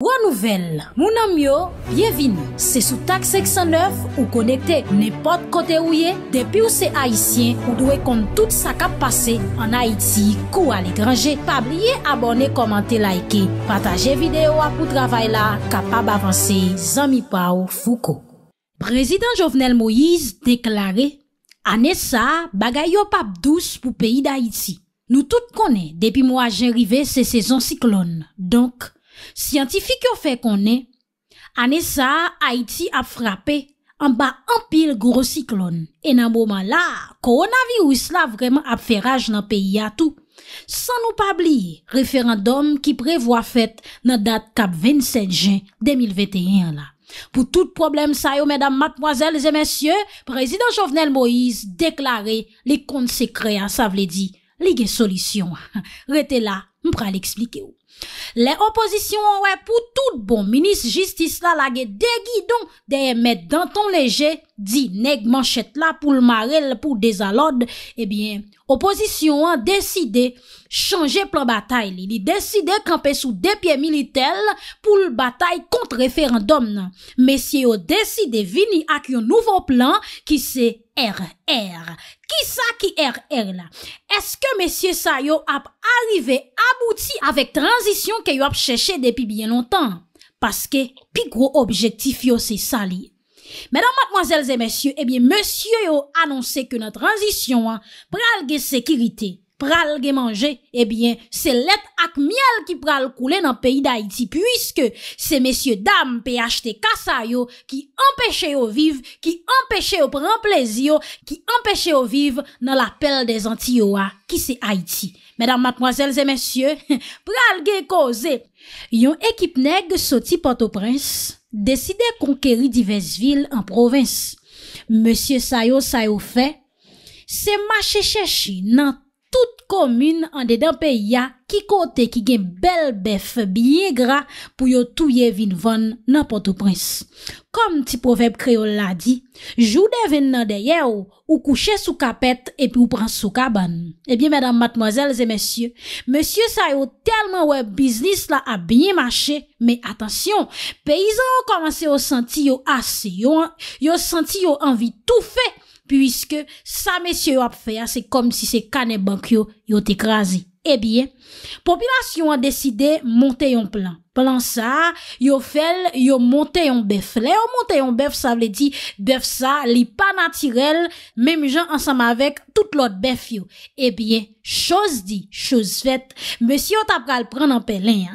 Bo an nouvel, moun anm yo, byevini, se sou tak 609 ou konekte nepot kote ou ye, depi ou se Haitien ou dwe kont tout sa kap pase an Haiti kou al ekranje, pa blye abone, komante, laike, pataje videyo apou travay la, kapab avanse, zami pa ou fouko. Prezident Jovenel Moïse deklare, Anessa bagay yo pap douz pou peyi d'Haïti. Nou tout konen, depi mwa jen rive se sezon siklon, donk, Siyantifik yo fe konen, ane sa Haiti ap frape, anba anpil goro siklon. E nan mouman la, koronavi ou isla vremen ap feraj nan peyi atou. San nou pabliye referandom ki prevoa fet nan dat kap 25 jan 2021 la. Pou tout problem sa yo, medan matmoazel zemensye, prezident Jovenel Moïse deklare li kont se krea sa vle di li gen solisyon. Rete la, mpra li eksplike ou. Le oposisyon wè pou tout bon minis jistis la lage degi don deye met danton leje, di neg manchet la pou l'marel pou dezalod, ebyen... Eh Oposisyon an deside chanje plan batay li. Li deside kampe sou depye militel pou l batay kontreferandom nan. Mesye yo deside vini ak yon nouvo plan ki se RR. Ki sa ki RR la? Eske mesye sa yo ap alive abouti avek transisyon ke yo ap cheshe depi bien lontan? Paske pi gro objektif yo se sa li. Mèdam matmoazèl zè mèsyè, ebyen mèsyè yo anonsè ke nan transisyon an, pral ge sekirite, pral ge manje, ebyen eh se let ak miel ki pral koule nan peyi d'Haïti, pwiske se mèsyè dam pey achte kasa yo ki empèche yo viv, ki empèche yo pren plezi yo, ki empèche yo viv nan la pel de zanti yo a, ki se Haïti. Mèdam matmoazèl zè mèsyè, pral ge koze, yon ekip neg soti pote o prince. Deside konkeri divers vil en provins. Monsie Sayo Sayo fe, se mache cheshi Nant. Tout komune an dedan pe ya ki kote ki gen bel bef biye gra pou yo touye vin von nan potoprins. Kom ti profep kreol la di, jou devin nan deye ou, ou kouche sou kapet epi ou pran sou kaban. Ebyen eh mèdam matmozèl zè mèsyè, mèsyè sa yo telman wè biznis la a binye mache, mèy atensyon, peyizan ou komanse yo senti yo ase yo an, yo senti yo anvi tou fey, pwiske sa mesye yo ap faya se kom si se kane bank yo yo te grazi. E eh bie, popilasyon an deside monte yon plan. Plan sa, yo fel, yo monte yon bef. Le yo monte yon bef sa vle di, bef sa li pa natirel, mem jan ansama avek tout lot bef yo. E bie, chos di, chos fet, mesye yo tap gal pren an pelen.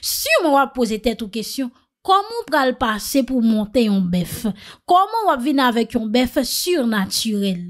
Si yo mwa pose tet ou kesyon, Koman pral pase pou monte yon bef? Koman wap vina avek yon bef surnaturel?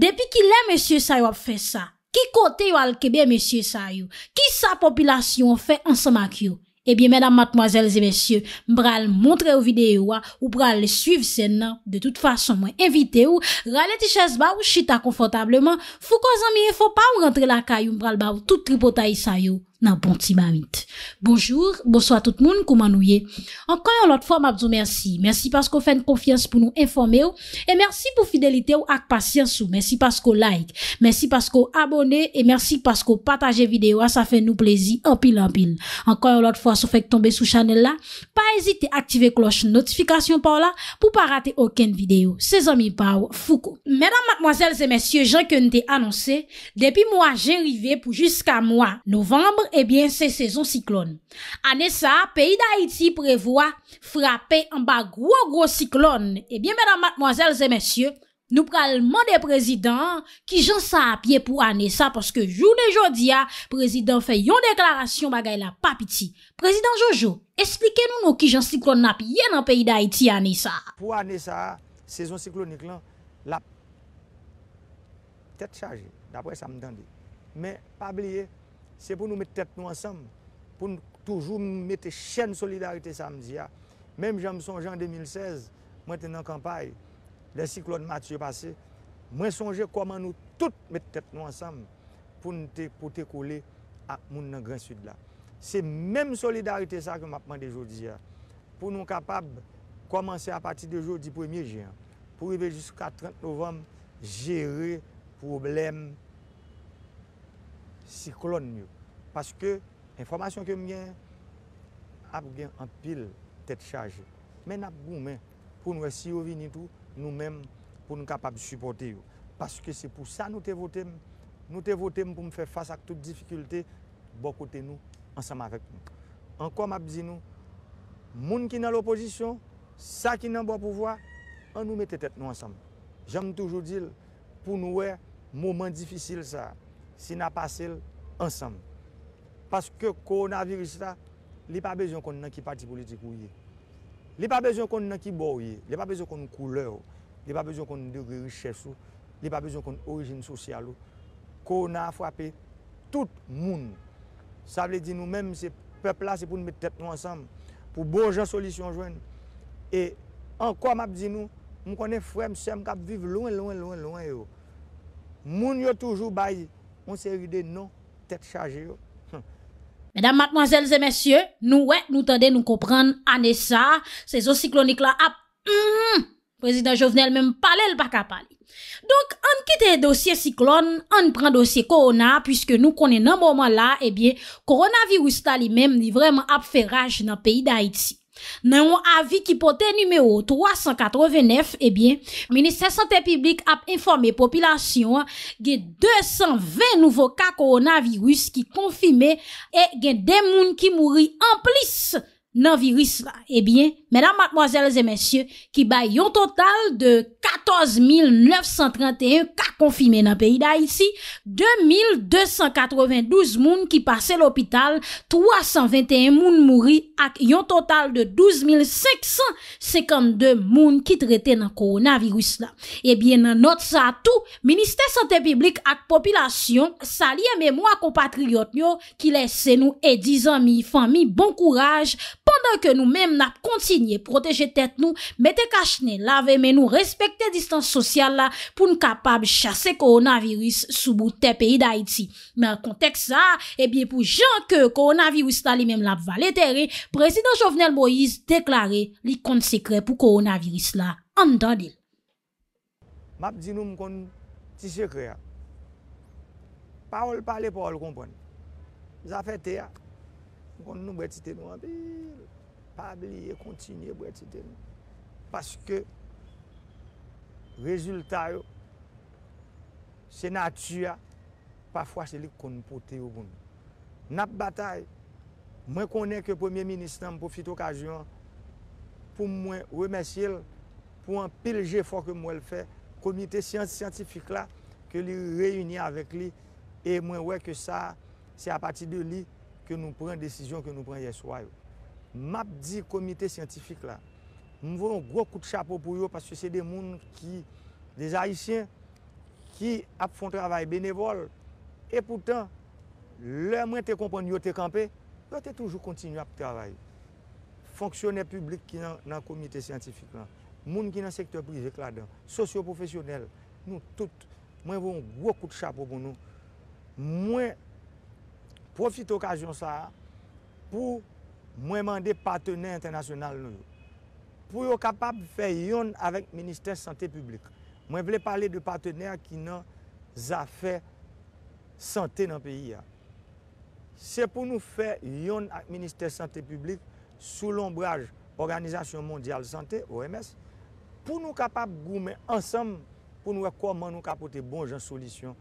Depi ki le monsye say wap fe sa, ki kote yo alkebe monsye say yo? Ki sa popilasyon fe ansamak yo? Ebyen menam matmoazelze monsye, mpral montre yo videyo wa, ou pral le suive sen nan, de tout fason mwen evite yo, rale tiches ba ou chita konfotableman, fou ko zan miye fou pa ou rentre la kayo mpral ba ou tout tripotay say yo. Nan bon ti mamit. Bonjour, bonsoit tout moun koumanouye. Ankan yon lot fwa mabzou mersi. Mersi paskou fèn konfians pou nou informe ou. E mersi pou fidelite ou ak pasyans ou. Mersi paskou like. Mersi paskou abone. E mersi paskou pataje videyo a ah, sa fè nou plezi. Anpil, anpil. Ankan yon lot fwa sou fèk tombe sou chanel la. Pa ezite aktive kloche notifikasyon pa ou la. Pou pa rate oken videyo. Se zan mi pa ou, fouk ou. Mèdam, mèdèm, mèdèm, mèdèm, mèdèm, m Ebyen eh se sezon siklon Anessa, peyi da Haiti prevoa Frape an ba gro gro siklon Ebyen eh menan matmoazel ze mensyo Nou pralman de prezident Kijan sa apye pou Anessa Poske joun e jodi a Prezident fe yon deklarasyon bagay la papiti Prezident Jojo, esplike nou nou Kijan siklon napye nan peyi da Haiti Anessa Pou Anessa, sezon siklonik lan La Tet chaje, dapwe sa mdande Me pabliye Se pou nou mette tep nou ansam, pou nou toujou mette chen solidarite samdi ya. Mem jan msonje an 2016, mwen ten nan kampay, le si klon mati se pase, mwen sonje koman nou tout mette tep nou ansam pou te koule ak moun nan gran sud la. Se mem solidarite sa ke mapman de jodi ya. Pou nou kapab komanse apati de jodi 1er jen, pou ibe jiska 30 novem, jere probleme. si klon nyo. Paske, informasyon ke mwen, ap gen an pil tet chaje. Men ap goun men, pou nou e si ouvi ni tou, nou men pou nou kapab suporte yo. Paske se pou sa nou te vote, nou te vote pou mwen fe fasa ak tout dificulte, bo kote nou, ansam avèk nou. An kom ap di nou, moun ki nan l'oposisyon, sa ki nan bo pouvoa, an nou mette tet nou ansam. Jame toujou dil, pou nou e, mouman difisil sa a. si na pasel ansam. Paske ko nan virisita, li pa bezon kon nan ki parti politik ou ye. Li pa bezon kon nan ki bo ou ye. Li pa bezon kon nan koule ou. Li pa bezon kon nan diri ches ou. Li pa bezon kon nan orijin sosyal ou. Ko nan a fwapé, tout moun. Sa vle di nou menm se pepl la, se pou nou mette tèp nou ansam. Po bon jan solisyon jwen. E an kon map di nou, moun konnen fwem se mkap viv loun loun loun loun yo. Moun yo toujou bayi, Mwen se vide nou, tet chaje yo. Mèdam matmwazèl zè mèsyè, nou wè, nou tande nou kompran anè sa, se zo siklonik la ap, ah, mm, prezident Jovenel mèm pale l pa kapali. Donk, an ki te dosye siklon, an pren dosye korona, pwiske nou konen eh nan mwoman la, ebyen, koronaviwou sta li mèm li vreman ap feraj nan peyi da Haiti. Nan yon avi ki pote numero 389, ebyen, Ministre Santé Publique ap informe populasyon gen 220 nouvo ka koronavirus ki konfime e gen den moun ki mouri an plis. nan virus la. Ebyen, eh menam matmoazel zemensye, ki ba yon total de 14.931 ka konfime nan peyda isi, 2.292 moun ki pase l'opital, 321 moun mouri ak yon total de 12.500, se kam 2 moun ki trete nan coronavirus la. Ebyen, eh nan not sa tou, Ministè Santè Piblik ak Popilasyon sali eme mwa kompatriyot nyo ki lese nou e dizan mi fan mi bon kouraj Pendan ke nou menm nap kontinye proteje tet nou, mette kachne lave men nou respekte distans sosyal la pou nou kapab chase koronavirus soubou te peyi da iti. Men kontek sa, e bie pou jan ke koronavirus la li menm lap valetere, Prezident Jovenel Moïse deklare li kont sekre pou koronavirus la an dan dil. Map di nou mkon ti sekre ya. Parol pale porol kompon. Zafet te ya. kon nou bretite nou an, pa bliye kontinye bretite nou, paske rezultat yo, se natu ya, pafwa se li kon poti yo kon. Nap batay, mwen konen ke premier minister m pou fit okajyon, pou mwen remesye l, pou an pil je fok mwen l fe, komite siyantifik la, ke li reyuni avek li, e mwen wek ke sa, se apati de li, ke nou pren desisyon, ke nou pren yeswayo. Map di komite santifik la, moun voun gwo kout chapo pou yo, paske se de moun ki, de zayisyen, ki ap fon travay benevol, e poutan, lè mwen te kompon yo te kampe, yo te toujou kontinu ap travay. Fonksyonè publik ki nan komite santifik la, moun ki nan sektor prizik la dan, sosyo-profesyonel, moun tout, mwen voun gwo kout chapo pou nou, mwen moun, Profite okajyon sa pou mwen mande patenè internasyonal nou. Pou yo kapap fè yon avèk Ministè Santè Publik. Mwen vle pale de patenè ki nan zafè Santè nan peyi ya. Se pou nou fè yon avèk Ministè Santè Publik sou l'ombraj Organizasyon Mondial Santè, OMS, pou nou kapap goumen ansam pou nou akoman nou kapote bon jan solisyon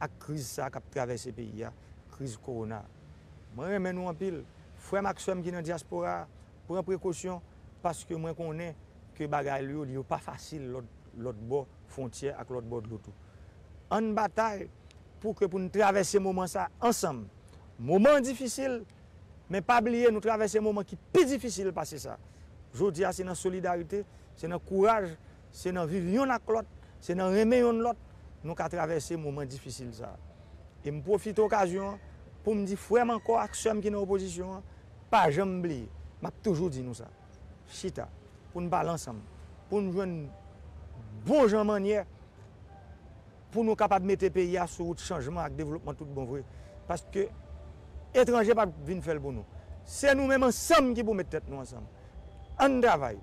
ak kriz sa kap trave se peyi ya. crise corona. Moi, je nous en pile. Frère Maxime qui est dans la diaspora, prends précaution parce que moi connais que bagay choses yo pas facile l'autre bord frontière avec l'autre bord de l'autre. En bataille pour que pour nous traverser moment ça ensemble. Moment difficile mais pas oublier nous traverser moment qui plus difficile passer ça. Je dis c'est dans solidarité, c'est dans courage, c'est dans vivre avec l'autre, c'est dans remettre l'autre nous avons traversé moment difficile ça. Et me profite occasion pou m di fwe man ko ak seman ki nan opozisyon pa jan m bli map toujou di nou sa chita pou m balan sam pou m jwen bon jan man ye pou nou kapat mette pe ya sou ou t chanjman ak devlopman tout bon vre paske etranje pa vin fel pou nou se nou menman sam ki pou mette tet nou ansam an dravay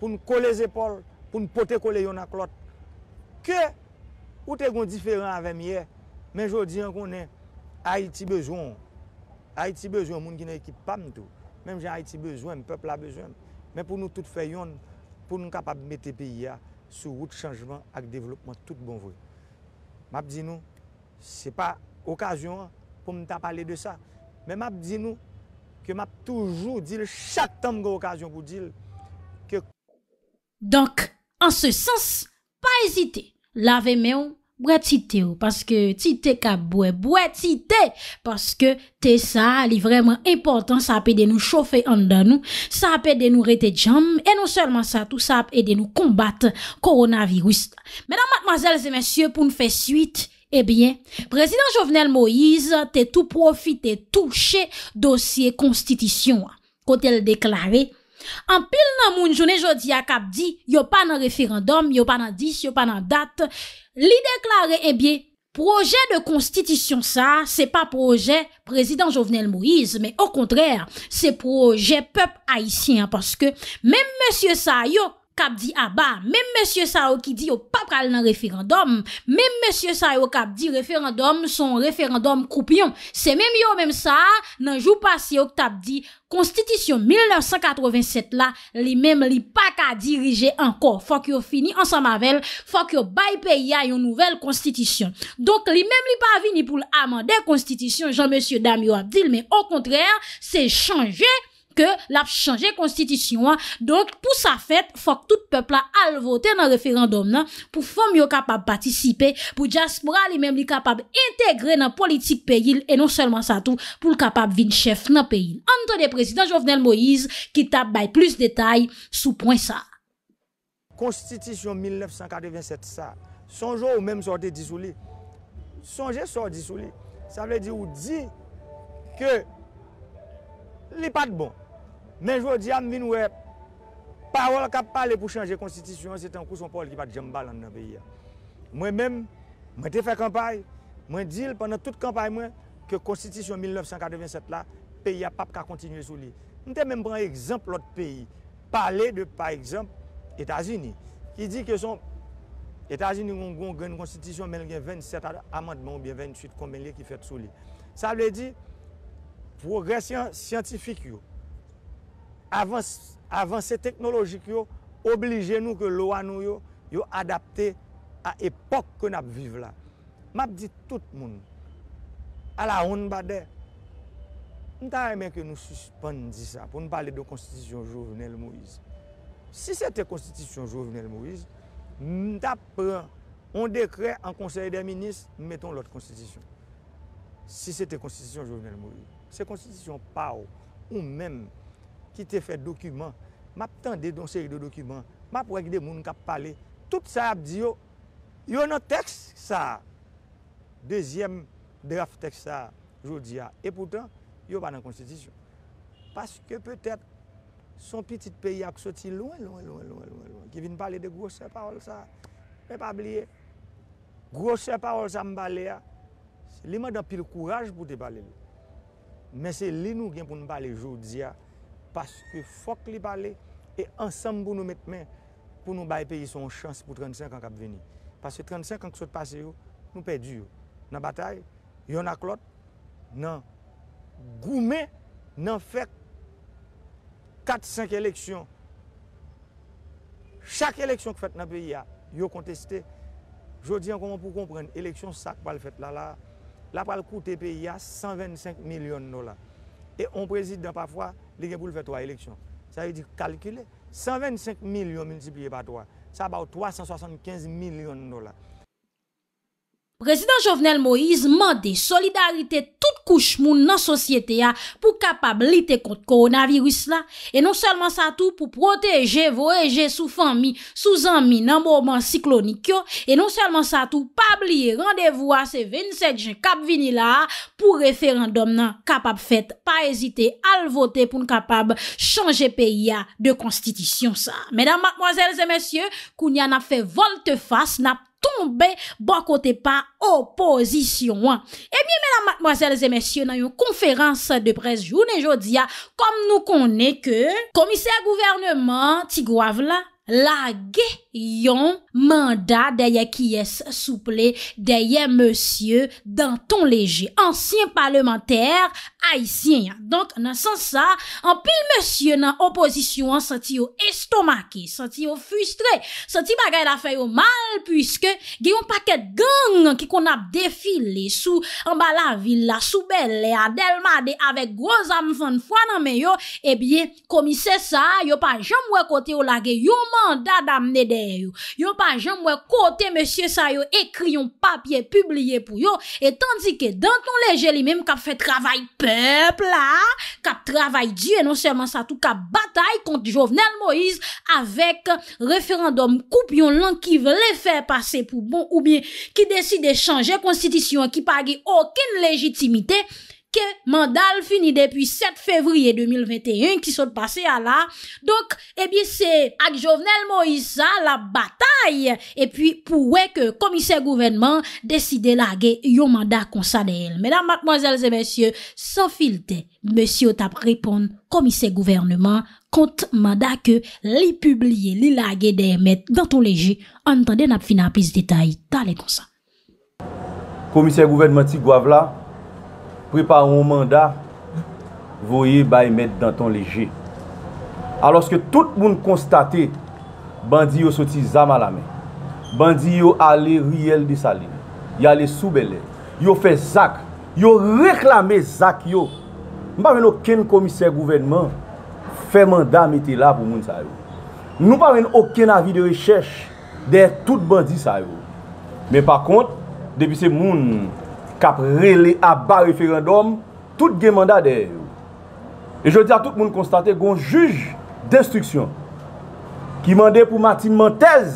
pou m kole zepol pou m pote kole yon ak lot ke ou te kon diferan avem ye men jodi an konen Ha iti bezwen, moun ki nan ekip pa mtou, menm jen ha iti bezwen, pepl ha bezwen, menm pou nou tout fè yon, pou nou kapab mette piya sou wout chanjman ak devlopman tout bon vwoy. Map di nou, se pa okasyon pou mta pale de sa, menm map di nou, ke map toujou dil, chak tanm go okasyon pou dil, ke... Donk, an se sens, pa ezite, lave men ou, Bwè ti te ou, paske ti te kap bwè, bwè ti te, paske te sa li vremen importan, sa apè de nou chofè an dan nou, sa apè de nou rete jam, e nou selman sa tout sa apè de nou kombat koronavirus. Mèdan matmazèl zè mèsyè, pou nou fè suite, ebyen, prezident Jovenel Moïse te tou profite touche dosye konstitisyon, kote l deklare, an pil nan moun jounè jodi a kap di, yo pa nan referendum, yo pa nan dis, yo pa nan dat, li eh bien, Projet de constitution, ça, c'est pas projet président Jovenel Moïse, mais au contraire, c'est projet peuple haïtien, parce que même monsieur Sayo, Kabdi Aba, mèm mèsyo sa ou ki di ah yo pap kal nan referandom, mèm mèsyo sa ou kabdi referandom son referandom koupyon. Se mèm yo mèm sa, nan jou pasi yo ktabdi, konstitisyon 1987 la, li mèm li pa ka dirije anko. Fok yo fini an sa mavel, fok yo baype ya yon nouvel konstitisyon. Donk li mèm li pa vini pou l'amande konstitisyon jan mèsyo Damir Abdi, mèm au kontrèr se chanje konstitisyon. ke lap chanje konstitisyonwa donk pou sa fet fok tout pepla alvote nan referandom nan pou fom yo kapab patisipe pou jaspra li mem li kapab integre nan politik peyil e non selman sa tou pou l kapab vin chef nan peyil an ton de prezident Jovenel Moïse ki tab bay plus detay sou point sa Konstitisyon 1987 sa sonjou ou mem sote disouli sonje sote disouli sa vle di ou di ke li pat bon men jwo di an min wè parol kap pale pou chanje konstitisyon se tan kou son paol ki pat jambal an nan peya mwen men, mwen te fè kampay mwen dil panan tout kampay mwen ke konstitisyon 1987 la peya pap ka kontinye sou li mwen te men bran ekzamp lot peyi pale de par ekzamp Etasini, ki di ke son Etasini ngon gwen konstitisyon men gen 27 amandman ou gen 28 konmen liye ki fèt sou li sa le di progresyon siyantifik yo avanse teknolojik yo, oblije nou ke lowa nou yo, yo adapte a epok ke nap vive la. Map di tout moun, ala on badè, mta remè ke nou suspande di sa, pou nou pale de konstitisyon jovenel mouize. Si sete konstitisyon jovenel mouize, mta pren, on dekre en konseye de minis, nou meton lot konstitisyon. Si sete konstitisyon jovenel mouize, se konstitisyon pa ou, ou mèm, ki te fèd dokumen, map tende don seri de dokumen, map wèk de moun kap pale, tout sa ap di yo, yo nan teks sa, dezyem draf teks sa, jodi ya, e poutan, yo banan konstitisyon. Paske pètè, son piti peyi ak soti, loun, loun, loun, loun, loun, ki vin pale de grosè parol sa, me pabliye, grosè parol sa mbale ya, li mwen dan pil kouraj pou te pale, men se li nou gen pou mbale jodi ya, Paske fok li pale e ansam pou nou met men pou nou baye peyi son chans pou 35 an kap veni. Paske 35 an ki sot pase yo, nou pey diyo. Nan batay, yon ak lot nan goume nan fek 4-5 eleksyon. Chak eleksyon ki fet nan peyi yo, yo konteste. Jodi an konman pou kompren, eleksyon sak pal fet la la. La pal koute peyi ya 125 milyon nola. Et on préside parfois, il faire trois élections. Ça veut dire calculer. 125 millions multipliés par trois, ça va 375 millions de dollars. Prezident Jovenel Moïse mande solidarite tout kouchmoun nan sosyete ya pou kapab lite kont koronavirus la. E non selman sa tou pou proteje voeje sou fami, sou zami nan mouman siklonikyo. E non selman sa tou pabli randevou a se 27 jan kapvini la pou referandom nan kapab fet pa ezite alvote pou nkapab chanje pe ya de konstitisyon sa. Medan madmoazelze mesye, kou nyan ap fe voltefas, nap tombe bon kote pa oposisyon. E mi menan matmoazel zemesye nan yon konferans de pres jounen jodia, kom nou konen ke komiser gouvernement ti gouav la. la geyon mandat deye ki yes souple deye monsye danton leje, ansyen parlementer, aisyen ya donk nan san sa, an pil monsye nan oposisyon, santi yo estomake, santi yo fustre santi bagay la fay yo mal pwiske geyon paket gang ki kon ap defile sou an bala villa, soubelle, adel made, avek goz am fwane fwane men yo, ebye komise sa yo pa jam wakote yo la geyon Yon pa jan mwen kote monsye sa yon ekri yon papye publie pou yon E tandike danton le jeli menm kap fe travay pepl la Kap travay diye non seman sa tou kap batay konti Jovenel Moïse Avèk referandom koup yon lan ki vle fè pase pou bon ou bie Ki desi de chanje konstitisyon ki pagi okin lejitimite Mandal fini depi 7 fevriye 2021 Ki sot pase a la Donk ebi eh se ak Jovenel Moïsa La batay E pi pouwe ke komise gouverneman Deside lage yon mandal konsa de el Menam matmazelze monsye San filte monsye otap repon Komise gouverneman Kont mandal ke li publie Li lage de emet Danton leje antade nap finapis detay Tale konsa Komise gouverneman ti gwa vla Prepa moun manda, voye bay met dan ton leje. Aloske tout moun konstate, bandi yo soti zama la men. Bandi yo ale riyel di sali. Yo ale soubele. Yo fe zak. Yo reklame zak yo. Mbavè nou ken komise gouvernement, fe manda meti la pou moun sa yo. Mbavè nou ken avi de rechèche, de tout bandi sa yo. Men pa kont, debi se moun fè, Kap rele ap ba referandom, tout gen mandade yo. E jodi a tout moun konstate, goun juj destriksyon, ki mande pou Matin Mantez,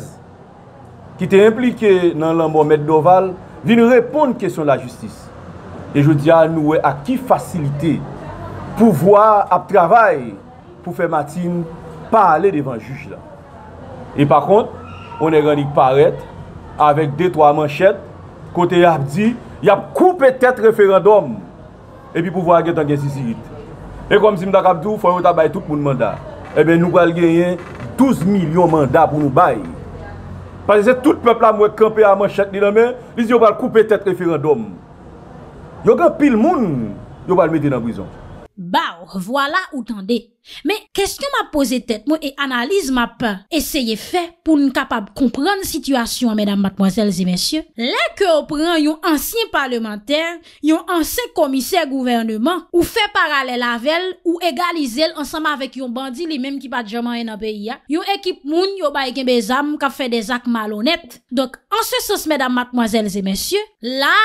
ki te implike nan lambou Meddoval, vin reponde kesyon la justis. E jodi a nouwe a ki fasilite, pou vwa ap travay, pou fe Matin, pale devan juj la. E pa kont, on e gani k paret, avek detwa manchet, kote ap di, Y ap koupe tet referendum epi pou vwa aget an gen Zizirit. E kom Zimdak Abdou, fwen yo ta bay tout moun mandat. Ebe nou bal genyen 12 milyon mandat pou nou bay. Par se se tout pepla mwen kempe a man chek di nan men, li si yo bal koupe tet referendum. Yo gen pil moun, yo bal meti nan brison. Bah, ou revoila ou tende. Men, kèstyon ma pose tèt mwen e analize ma pa. Eseye fè pou nou kapab kompran n situasyon, mèdam matmoazèl zè mèsyè. Lè kè opran yon ansyen parlementèr, yon ansè komisè gouvernement, ou fè paralèl avèl, ou egalizèl ansama avèk yon bandi li mèm ki pa djaman yon apè ya. Yon ekip moun, yon bayken bezam, ka fè desak malonèt. Dok, ansè sos mèdam matmoazèl zè mèsyè. Lè,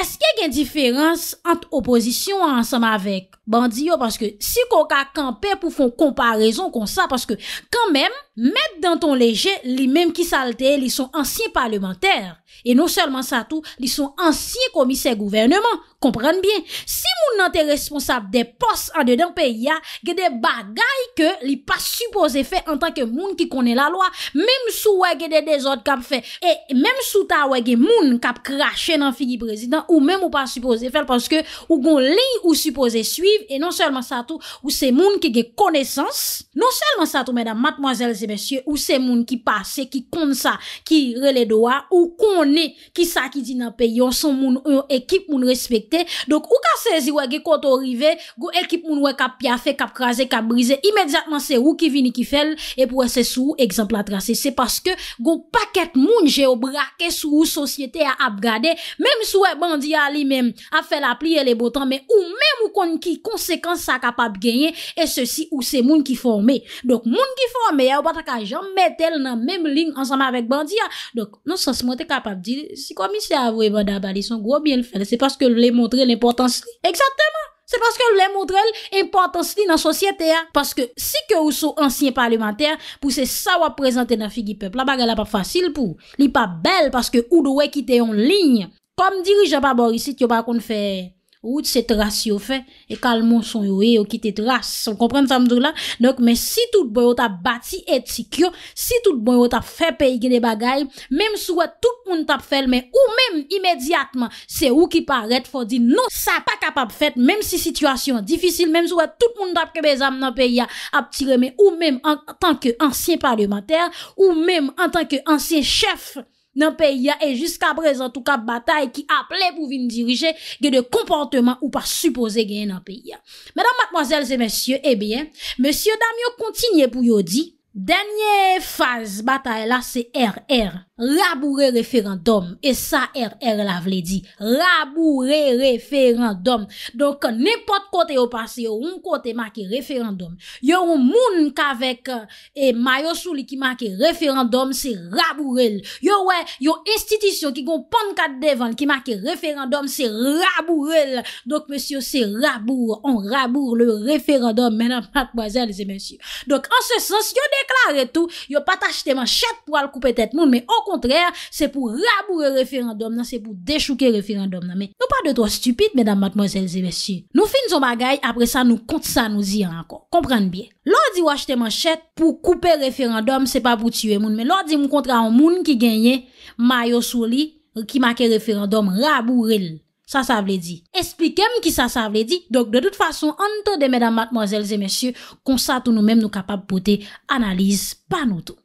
Eske gen diferans ant opozisyon ansam avek bandiyo? Paske si koka kanpe pou fon komparazon kon sa, paske kanmen... Met dan ton leje, li menm ki salte, li son ansye parlementer. E non selman sa tou, li son ansye komise gouvernement. Komprende bien. Si moun nan te responsable de pos an de den pe ya, ge de bagay ke li pa suppose fe en tanke moun ki kone la lwa. Mem sou we ge de dezot kap fe. E mem sou ta we ge moun kap krashe nan figi prezident. Ou menm ou pa suppose fe. El panse ke ou gon li ou suppose suive. E non selman sa tou, ou se moun ki ge kone sens. Non selman sa tou, menm, matmoazelze. monsye, ou se moun ki pase, ki konde sa, ki rele doa, ou kone, ki sa ki di nan pe, yon son moun, ekip moun respekte, donk ou ka sezi wage konto rive, go ekip moun wè kap pyafe, kap kaze, kap brize, imedjatman se ou ki vini ki fel, e pwese sou, ekzempla trase, se paske go paket moun jeo brake sou ou sosyete a ap gade, mèm sou e bandi a li mèm, a fel ap liye le botan, mèm ou mèm ou konde ki konsekans sa kap ap genye, e se si ou se moun ki forme, donk moun ki forme, e ou pa Ata ka jan metel nan menm ling ansama vek bandi ya. Donk, non san se mwen te kapap di, si komisya avwe vanda ba li son grobyen l fèl, se paske l lè montre l importansi li. Eksatèman! Se paske l lè montre l importansi li nan sosyete ya. Paske si ke ou sou ansyen parlamenter, pou se sa wap prezante nan figi pep, la baga la pa fasil pou. Li pa bel, paske ou do wè kite yon ling. Kom dirijan pa bor isi, tyo pa kon fèl. Wout se trasi yo fe, e kalmon son yo e yo kite trasi. Son komprende sa mdou la? Dok, men si tout bon yo tap bati etikyo, si tout bon yo tap fe peye gine bagay, menm sou wè tout moun tap felme, ou menm imediatman, se wou ki paret fo di, non, sa pa kapap fet, menm si situasyon difisil, menm sou wè tout moun tap kebezam nan peye a ap tireme, ou menm an tanke ansyen parlementer, ou menm an tanke ansyen chef, nan peya e jiska brez an tou kap batay ki aple pou vin dirije gen de kompanteman ou pa suppose gen nan peya. Mèdam, matmazèl, zè mèsyè, ebyen, eh mèsyè Damyo kontinye pou yo di... Denye faz bataye la Se RR Raboure referandom E sa RR la vle di Raboure referandom Donk nipot kote yo pase Yo yon kote make referandom Yo yon moun kavek E euh, mayosou li ki make referandom Se rabourel Yo estitisyon ki gon pan kat devan Ki make referandom Se rabourel Donk mensyo se rabou On rabou le referandom Menan pat boazel se mensyo Donk an se sens yon de Reklare tou, yo pat achete man chet pou al koupe tet moun, men o kontrèr, se pou raboure referandom nan, se pou dechouke referandom nan. Nou pa de tro stupide, medan matmozèl zè besi. Nou fin zon bagay, apre sa nou kont sa nou zi an anko. Komprende bie. Lò di yo achete man chet pou koupe referandom, se pa pou tiywe moun, men lò di mou kontra an moun ki genye, ma yo sou li ki make referandom raboure lè. Sa sa vle di Esplikem ki sa sa vle di Dok de dout fason an to de medan matmozels e mesye Kon sa tou nou men nou kapab pote Analize pa nou tou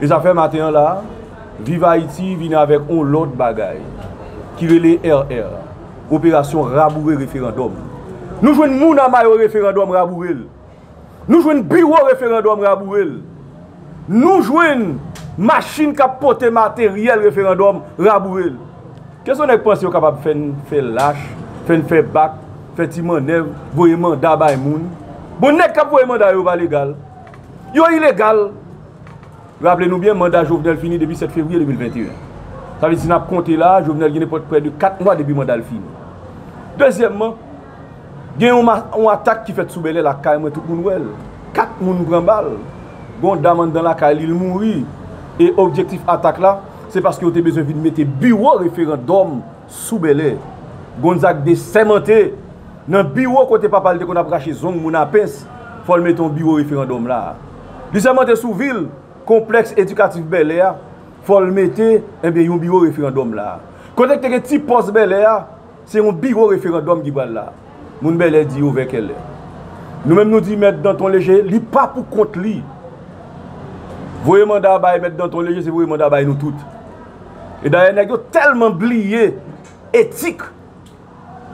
E zafen maten la Viva Haiti vina vek on lot bagay Kirele RR Operasyon Rabouvel Referendum Nou jwen mounan mayon Referendum Rabouvel Nou jwen biro Referendum Rabouvel Nou jwen masjin kap pote materyel referandom rabou el. Kè son ek pansi yo kapap fèn fè lach, fèn fè bak, fè ti man ev, voye man dabay moun. Bo nek kap voye man da yo valegal. Yo ilegal. Rable nou bien mandal Jovenel fini debi 7 februyel 2021. Sa vezi nap konti la, Jovenel geni pot prè de 4 mwa debi mandal fini. Dezyèmman, geni yon atak ki fè tsoubele la ka e mwen tou koun wèl. 4 moun ou gran bal. Gon daman dan la kalil mounri E objektif atak la Se paske yon te bezon vide mette biwo referandom Sou belè Gon zak de semente Nan biwo kote pa palte kon aprache zonk moun apens Fol mette yon biwo referandom la De semente sou vil Kompleks edukatif belè Fol mette yon biwo referandom la Konek teke ti pos belè Se yon biwo referandom giban la Moun belè di ouveke le Nou menm nou di mette dans ton leje Li pa pou kont li Voye manda bay met don ton leje se voye manda bay nou tout E daye nèk yo telman blye Etik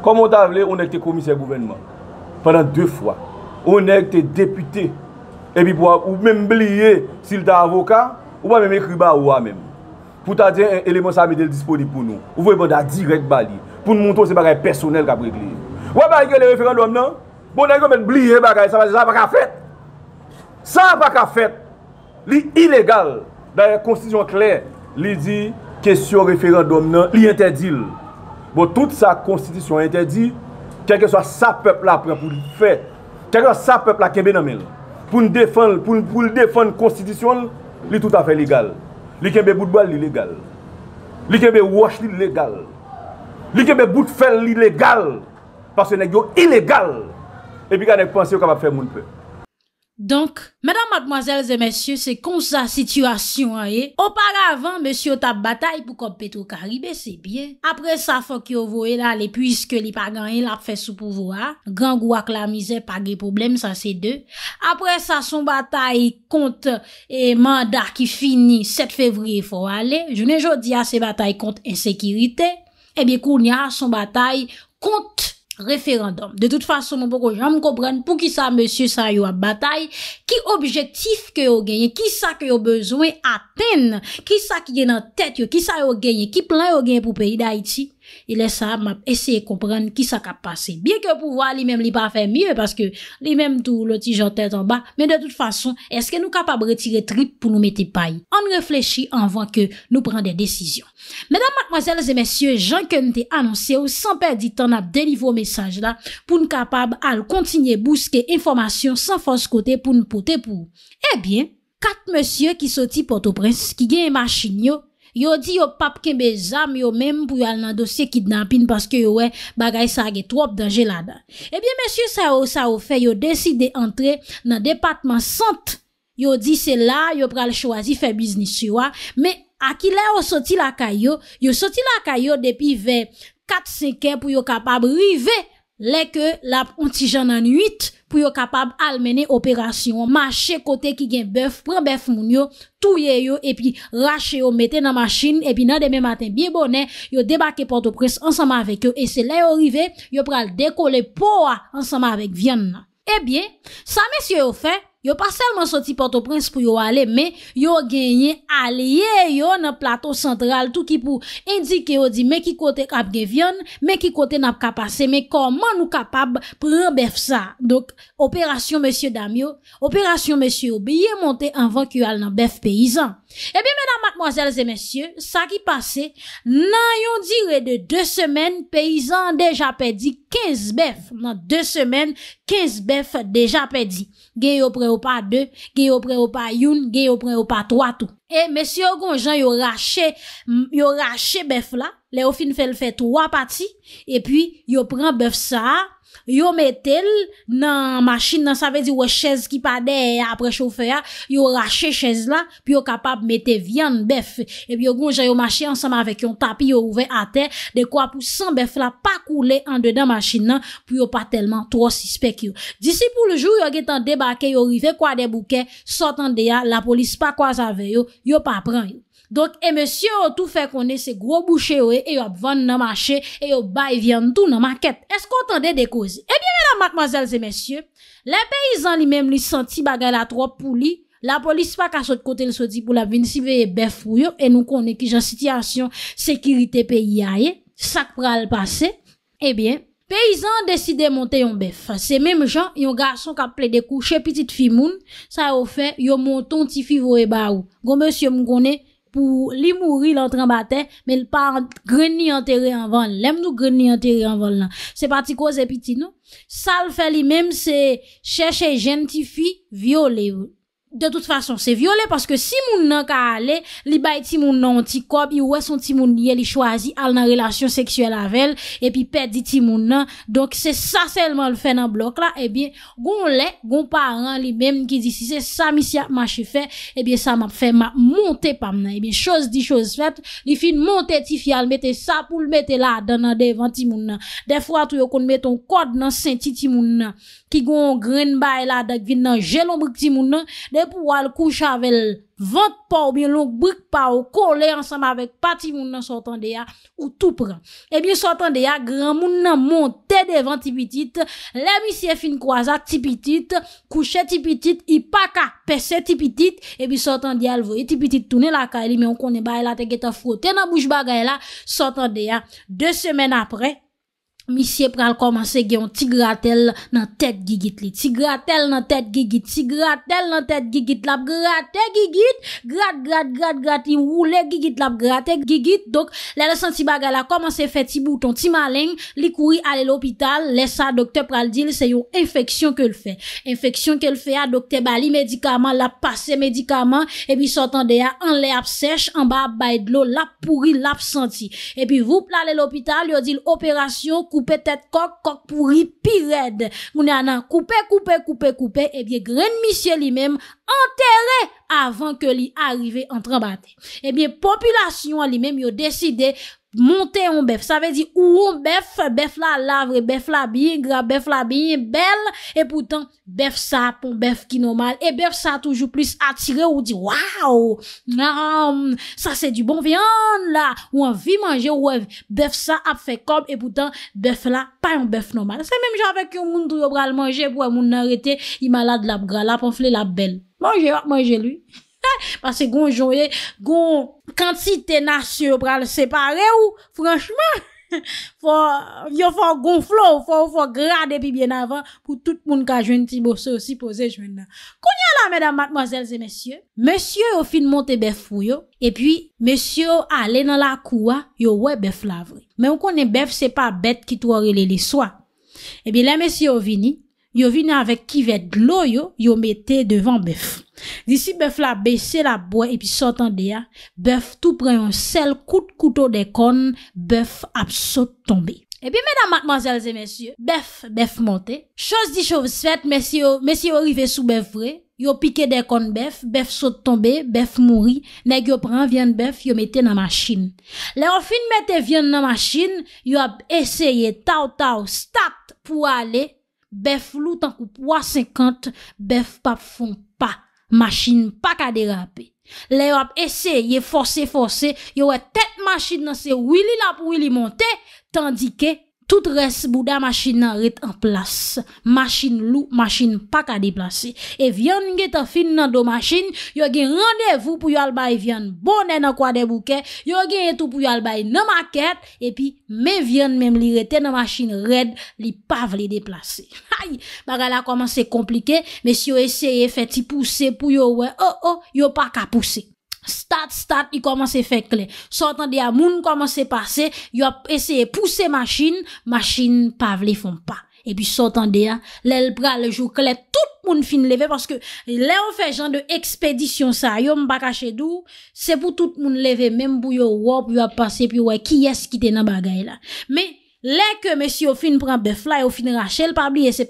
Komon ta vle onèk te komise gouvenman Pendan 2 fwa Onèk te depute E bi pou wè mèm blye Sil ta avoka Ou wè mèm ekri ba wè mèm Pouta diyen en elemen sa mèdèl dispo di pou nou Ou voye manda direk bali Poun moun ton se bagay personel ka bregle Wè ba yge le referan do mnen Bon nèk yo mèm blye bagay Sa baka fèt Sa baka fèt Li ilegal, da yon konstitisyon kler, li di, kesyon referant domnen, li entedil. Bo, tout sa konstitisyon entedil, kèkè sa pepl apren pou l'il fè, kèkè sa pepl akèbe nan men, pou l'defan konstitisyon, li tout apè legal. Li kèmbe boudbouan l'ilegal. Li kèmbe wòch l'ilegal. Li kèmbe boudfèl l'ilegal, pwase nèk yo ilegal. Epi kèmbe pwase yon kapap fè moun pwè. Donk, mèdam madmoazèl zè mèsyè, se kon sa situasyon a ye. Oparavan, mèsyè o tap batay pou kop petou karibè, se bie. Apre sa, fò ki o vò e la le pwiske li pa ganye la fè sou pou vò a. Gran gou ak la mizè, pa ge problem, sa se dè. Apre sa, son batay kont mandak ki fini 7 fevriye fò wale. Jounen jò di a se batay kont ensekiritè. E bie koun ya, son batay kont... referandum. De tout fason, moun pou kon jan m konpren, pou ki sa, monsie sa yo a batay, ki objektif ke yo genye, ki sa ke yo bezwen, a ten, ki sa ki gen nan tet yo, ki sa yo genye, ki plan yo genye pou peyi da iti, E lesa m ap eseye komprenn ki sa ka pase. Bien ke pou vwa li mem li pa fe mye paske li mem tou loti jantez an ba. Men de tout fason eske nou kapab retire trip pou nou mette pay. An reflechi an vwa ke nou pren de desisyon. Menan mademoiselles et messieurs, jankan te annonse ou san perdi tan ap denivou mesaj la pou nou kapab al kontinye bouske informasyon san fos kote pou nou pote pou ou. E eh bien, kat messieurs ki soti Port-au-Prince, ki gen yon machin yo, Yow di yow papke bezam, yow menm pou yow al nan dosye ki dna pin paske yow we bagay sa aget wop danje la dan. Ebyen eh mensyou sa ou sa ou fe, yow deside entre nan departman sant. Yow di se la, yow pral chwazi fe biznis yow wa. Me akile ou soti la kayo, yow soti la kayo depi ve 4-5 en pou yow kapab rive. Lè ke lap ontijan nan 8 pou yo kapab almenè operasyon. Mache kote ki gen bèf, pran bèf moun yo, touye yo, epi rache yo, metè nan machin, epi nan demè matin biye bonè, yo debake porto pres ansama avèk yo. E se lè yo rive, yo pral dekole pouwa ansama avèk Vianna. Ebyè, eh sa mesye yo fè? yo pa selman soti Port-au-Prince pou yo ale, men yo genye aleye yo nan plato sentral, tout ki pou indike yo di, men ki kote ap gevyon, men ki kote nap kapase, men koman nou kapab pran bef sa. Dok, operasyon, monsye Damyo, operasyon, monsye Obeye, monte anvan kyo al nan bef peyizan. Ebi, eh mena, makmoazelze, monsye, sa ki pase, nan yon dire de 2 semen, peyizan deja pedi 15 bef nan 2 semen, 15 bef deja pedi. Ge yo pre ou pa 2, ge yo pre ou pa 1, ge yo pre ou pa 3 tou. E, mè si yon kon jan yo rache, yo rache bef la, le ou fin fel fe 3 pati, e pi yo pren bef sa a, Yo metel nan masjin nan, sa vezi we chèz ki pa de apre choufe ya, yo rache chèz la, pi yo kapap metel vyan bef, epi yo gonja yo masye ansam avek yon tapi yo ouve ate, de kwa pou san bef la pa koule an dedan masjin nan, pi yo pa telman tròs ispek yo. Disi pou le jou yo getan debake, yo rife kwa de bouke, sotan de ya, la polis pa kwa zave yo, yo pa pran yo. Donk, e monsye ou tou fè konè se gro bouchè ou e, e yo apvan nan mâche, e yo bay vyandou nan mâket. Eskou tande de kozi? Ebyen, e la mâk mazelze monsye, le peyizan li mèm li santi bagan la tro pou li, la polis pa ka sot kote li soti pou la vin, si veye bef ou yo, e nou konè ki jan sityasyon sekirite peyi aye, sak pral pase, ebyen, peyizan deside monte yon bef. Se mèm jan, yon gason ka ple de kou, che pitit fi moun, sa ou fè, yon monton ti fi vowe ba ou. Gon monsye mou pou li mouri lantran batè, men l pa greni an teri an vol. Lem nou greni an teri an vol nan. Se pati kwa zepiti nou. Sal fè li menm se chèche jentifi, vyo li vyo. De tout fason, se viole, paske si moun nan ka ale, li bay ti moun nan an ti kob, i wè son ti moun liye li chwazi al nan relasyon seksuel avèl, epi pet di ti moun nan, donk se sa selman l fè nan blok la, ebyen, eh goun le, goun paran li bèm ki di si se sa misya ma che fè, ebyen sa map fè ma monte pam nan, ebyen, eh chos di chos fèt, li fin monte ti fè al mette sa pou l mette la dan nan devan ti moun nan, defwa tou yo kon metton kod nan senti ti moun nan, ki goun gren bay la dèk vin nan jelon bèk ti moun nan, Pou al kouch avèl vant pa ou bie long brik pa ou kole ansam avèk pati moun nan sotan de ya ou tou pran. Ebi eh sotan de ya gran moun nan monte devan tipitit, lè mi siye fin kouaza tipitit, kouchè tipitit, ipaka pesè tipitit. Ebi eh sotan de ya lvo e tipitit tounè la ka e li mè yon konè ba e la teke ta frote nan bouj baga e la sotan de ya. De semen apre... Misye pral komanse gen yon ti gratel nan tet gigit li. Ti gratel nan tet gigit. Ti gratel nan tet gigit. Lap gratet gigit. Grat, grat, grat, grat. Li wou le gigit lap gratet gigit. Dok, le le senti baga la komanse fe ti bouton ti malen. Li kouri ale l'opital. Le sa dokte pral dil se yon infeksyon ke l'fe. Infeksyon ke l'fe a dokte bali medikaman. Lap pase medikaman. E pi sotan de ya an le ap sech. An ba bay de lo lap pouri lap senti. E pi voup lale l'opital. Yo dil operasyon kouy. koupe tet kok, kok pou ripi red. Mouni anan, koupe, koupe, koupe, koupe, ebyen eh gren misye li menm enterre avan ke li arrive entran bate. Ebyen, eh populasyon li menm yo deside Montè yon bef, sa ve di ou yon bef, bef la lavre, bef la biye gra, bef la biye bel, e poutan, bef sa apon, bef ki nomal, e bef sa toujou plis atire ou di waw, nan, sa se du bon viyon la, ou an vi manje, ou wev, bef sa ap fe kom, e poutan, bef la pa yon bef nomal. Se menm javè ki yon moun drou bral manje, pou yon moun narete, yon malade lap gralap, an fle lap bel. Manje, manje lou. Pase goun jounye goun kantite nasyo pral separe ou Franchman, yo fwa goun flo, fwa fwa grade pi bien avan Pou tout moun ka joun ti bose osi pose joun nan Koun ya la medan matmazelze mesye Mesye yo fin monte bef ou yo E pi mesye yo ale nan la kuwa yo we bef lavre Men w konen bef se pa bet ki tou a rele li swa E bi la mesye yo vini yo vine avèk ki vèd lo yo, yo metè devan bèf. Disi bèf la bèse la boè, epi sotan deya, bèf tou pren yon sel, kout kouto de kon, bèf ap sot tombe. Epi mena matmazelze mèsyè, bèf, bèf monte, chos di chow svet, mèsyè yo rive sou bèf vre, yo pike de kon bèf, bèf sot tombe, bèf mouri, neg yo pren vyen bèf, yo metè nan maschin. Le yo fin metè vyen nan maschin, yo ap esèye tau tau stat pou ale, Bef loutan kou pwa 50, bef pap fon pa, machin pa ka derape. Le rap ese, ye force, force, yowe tet machin nan se wili la pou wili monte, tandike, Tout res, bouda machin nan ret en plas. Machin lou, machin pa ka deplase. E vyan gen te fin nan do machin, yo gen randevou pou yo albay vyan, bonen an kwa de bouke, yo gen etou pou yo albay nan maket, e pi men vyan men li reten nan machin red, li pa vli deplase. Hay, bagala koman se komplike, men si yo eseye feti puse pou yo we, oh, oh, yo pa ka puse. stat stat il commence à faire clé sortant des moun commence à passer il a essayé pousser machine machine pas vle font pas et puis sortant des l'aile bras le jour clé tout monde fin lever parce que là on fait genre de expédition ça yo m'pa caché d'où c'est pour tout monde lever même pour yo wop yo passer puis ouais qui est-ce qui était dans bagaille là mais Lè ke mèsi yo fin pran bèf la, yo fin rachèl, pabli, se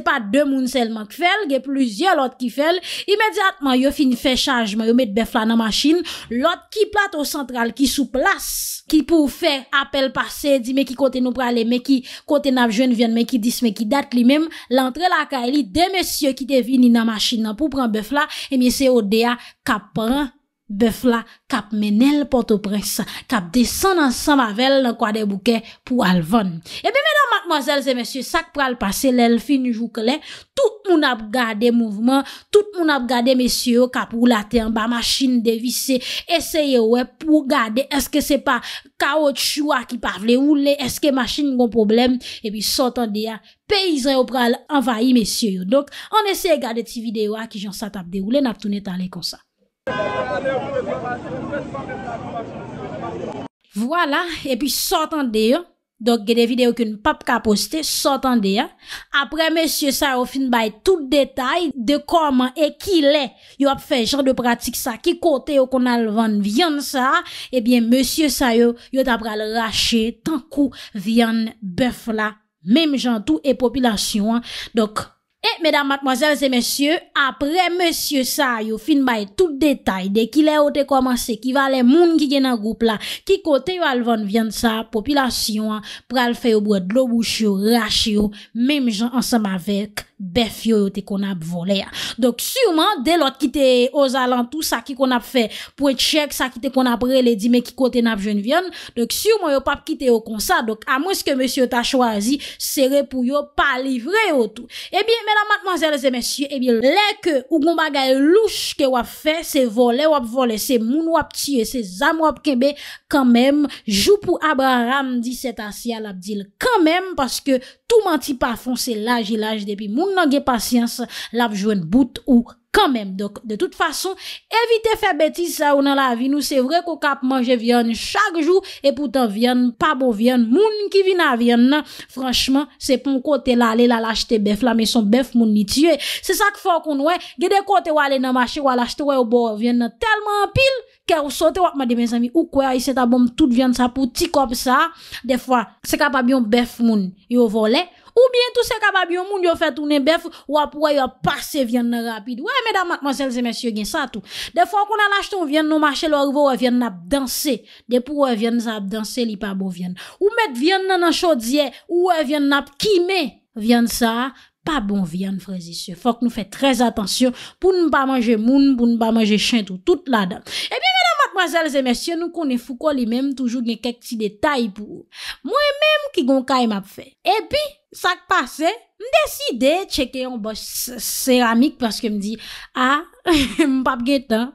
pa dè moun selman k fèl, gè pluzye lòt ki fèl, imèdiatman yo fin fè chanj, mè yo met bèf la nan machin, lòt ki plato sentral, ki sou plas, ki pou fè apel pase, di mè ki kote nou pralè, mè ki kote navjwen vèn, mè ki dis mè ki dat li mèm, lantre lakay e li, dè mèsi yo ki te vini nan machin nan pou pran bèf la, e mè se o dea kap pran. Bèf la kap menèl potoprensa, kap desan ansan mavel nan kwa de bouke pou alvan. E bi menan, mademoiselles et messieurs, sak pral pase lèl finjou ke lè, tout moun ap gade mouvment, tout moun ap gade messieurs, kap ou la tenba, machin devise, eseye ouè pou gade, eske se pa kaot choua ki pa vle ou lè, eske machin goun problem, e bi sotan de ya peyizan ou pral envahi messieurs. Donk, an eseye gade ti videyo a ki jan sat ap de ou lè, nap toune talè kon sa. Wala, e pi sotan deyo, dok gede video ki nou pap ka poste, sotan deyo, apre monsye sayo fin bay tout detay de koman e ki le eh yo ap fe jor de pratik sa, ki kote yo kon alvan vyan sa, e bien monsye sayo yo tapra l rache tankou vyan bef la, mem jan tou e populasyon, dok... Et, mesdames, mademoiselles et messieurs, apre, messieurs, sa, yo, fin bay, tout detay, dek ilè o te komanse, ki va le moun ki gen nan goup la, ki kote yo alvan vyen sa, popilasyon, pral feyo boue, dlo bouch yo, rache yo, mem jan ansam avek. Bef yo yo te kon ap vole ya Dok surman de lot kite o zalantou Sa ki kon ap fe pou et chek Sa ki te kon ap rele di me ki kote nap jenvyon Dok surman yo pap kite yo kon sa Dok a mweske mwesye ta chwazi Sere pou yo palivre yo tou Ebyen menan matman zelze mwesye Ebyen lek ou gomba gaye louch Ke wap fe se vole wap vole Se moun wap tiye se zam wap kebe Kanmem jou pou Abraham Di seta si alap dil Kanmem paske tou manti pa fon Se laj ilaj depi moun nan gen pasyans la vjwen bout ou kanmen. De tout fason, evite fe betis sa ou bon nan la vin ou se vre kou kap manje vyan chak jou e poutan vyan, pa bo vyan moun ki vina vyan nan. Franchman, se pou mkote la le la lachete bef la meson, bef moun ni tye. Se sak fokoun we, gede kote wale nan machi wale lachete wale ou bo vyan nan telman pil, ke ou sote wap ma de ben sami ou kwe ay se ta bom tout vyan sa pouti kop sa. De fwa, se kap abyon bef moun, yo volen Ou bien tout se kapab yo moun yo fet ou nen bef Ou ap woy yo pase vyen nan rapide Ouye medan matman selze men syo gen sa tou De fwa kon nan lach ton vyen nan mwache lor Ouye vyen nan ap danse Depou woy vyen nan ap danse li pa bon vyen Ou met vyen nan an chodye Ouye vyen nan ap kime Vyen sa Pa bon vyen frezi syo Fwa kon nou fe trez atensyon Poun mpa manje moun Poun mpa manje chen tou Tout la dan E bien Amazèl zè mèsyè nou konè fukò li mèm toujou gen kek ti detay pou ou. Mwen mèm ki gon kay m ap fè. E pi, sak pase, m deside tchèkè yon bòs seramik paske m di, a, m pap getan,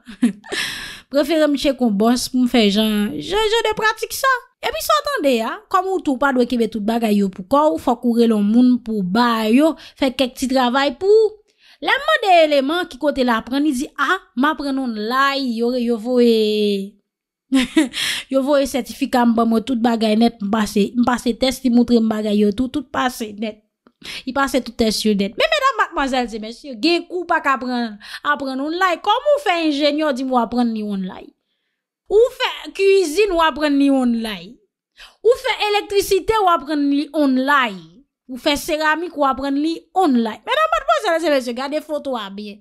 preferè m tchèkè yon bòs pou m fè jan, jè jè de pratik sa. E pi sotande, a, kom ou toupa dwe kivè tout bagay yo pou kò, ou fò koure lon moun pou ba yo, fè kek ti travay pou ou. La mwen de eleman ki kote la apren, ni zi, aha, ma apren online, yore yovo e... yovo e sertifika mba mwen, tout bagay net, mbase test, li mwotre mbagay yo tout, tout pase net. I pase tout test yo net. Men, menam, matmazel, zi, mesyur, gen kou pak apren online, kom ou fe enjènyor di mwa apren ni online? Ou fe kuyzin wapren ni online? Ou fe elektrisite wapren ni online? Ou fe enjènyor di mwa apren ni online? Ou fè seramik w apren li online. Mè nan pat mwen se lè se lè se gade foto a bie.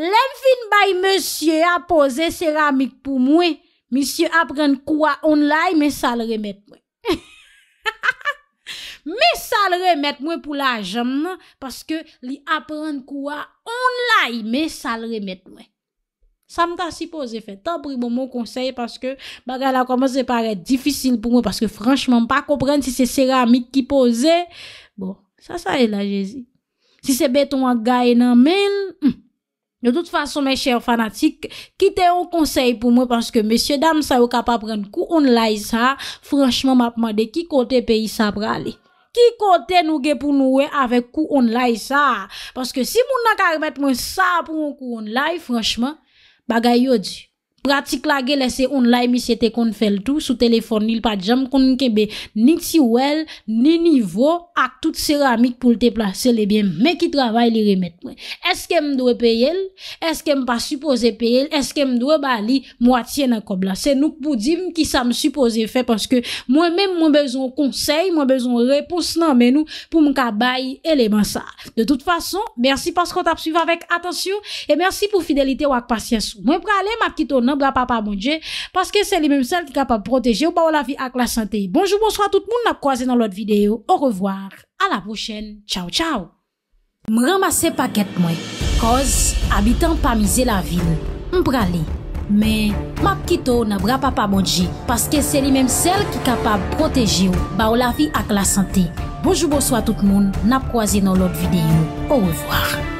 Lè m fin bay monsye apose seramik pou mwen. Monsye apren kwa online mè sal remet mwen. Mè sal remet mwen pou la jem nan. Paske li apren kwa online mè sal remet mwen. Sa m ta bon, si pose fè. Ta prit moun moun konsey. Paske baga la kompense parèd. Difisil pou mwen. Paske franchman pa kompren si se seramik ki pose. Bon, sa sa e la jezi. Hmm. Si se beton wak gaye nan men, de tout fason men chèr fanatik, kite yon konsey pou mwen paske mèsyè dam sa yon kap apren kou onlay sa, franschman map ma de ki kote peyi sa prale. Ki kote nou ge pou nou we avè kou onlay sa. Paske si moun nan kar met mwen sa proun kou onlay, franschman, bagay yo oh di. Pratik lage lese online misye te kon fel tou Sou telefon nil pa jam kon nikebe Ni ti ouel, ni nivou Ak tout ceramik pou te plase lebyen Men ki travay li remet Eske mdwe peyel? Eske mpa supoze peyel? Eske mdwe bali mwa tiyen akob la? Se nouk pou dim ki sa msupose fe Paske mwen men mwen bezon konsey Mwen bezon repos nan men nou Pou mka bayi eleman sa De tout fason, mersi paskot ap suva vek Atensyon, e mersi pou fidelite wak pasyensou Mwen prale m ap kitona nan bra pa pa mounje, paske se li menm sel ki kapab proteje ou ba ou la vi ak la sante. Bonjou, bonjou a tout moun, nap kwaze nan lot videyo, ou revoar, a la pochene, tchow tchow. M ramase paket mwen, koz, abitan pa mize la vil, m prale, men, map kito, nan bra pa pa mounje, paske se li menm sel ki kapab proteje ou, ba ou la vi ak la sante. Bonjou, bonjou a tout moun, nap kwaze nan lot videyo, ou revoar.